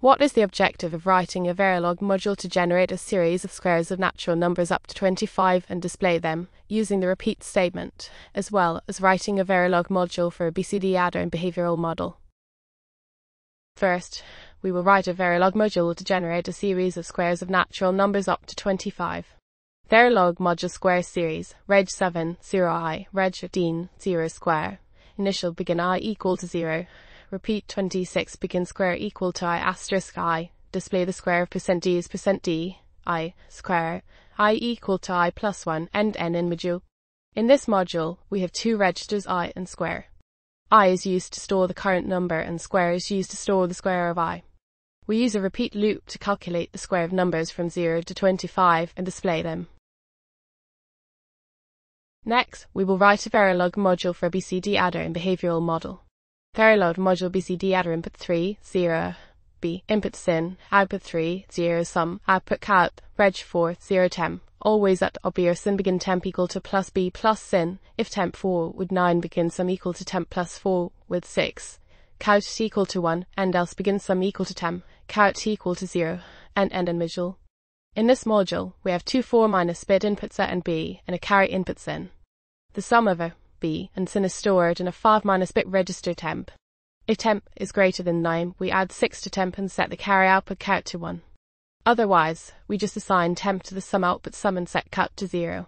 What is the objective of writing a Verilog module to generate a series of squares of natural numbers up to 25 and display them using the repeat statement, as well as writing a Verilog module for a BCD adder and behavioral model? First, we will write a Verilog module to generate a series of squares of natural numbers up to 25. Verilog module square series, reg 7, 0i, reg 15, 0 square, initial begin i equal to 0, repeat 26 begin square equal to i asterisk i, display the square of percent %d is percent d i square, i equal to i plus 1, end n in module. In this module, we have two registers i and square. i is used to store the current number and square is used to store the square of i. We use a repeat loop to calculate the square of numbers from 0 to 25 and display them. Next, we will write a Verilog module for a BCD adder in behavioral model load module BCD adder input 3, 0, B, input sin, output 3, 0 sum, output count, reg 4, 0 temp, always at or or sin begin temp equal to plus B plus sin, if temp 4 would 9 begin sum equal to temp plus 4 with 6, count equal to 1, and else begin sum equal to temp, count equal to 0, and end in module. In this module, we have two 4 minus bit inputs A and B and a carry input sin. The sum of A and sin is stored in a 5 minus bit register temp. If temp is greater than 9, we add 6 to temp and set the carry output count to 1. Otherwise, we just assign temp to the sum output sum and set cut to 0.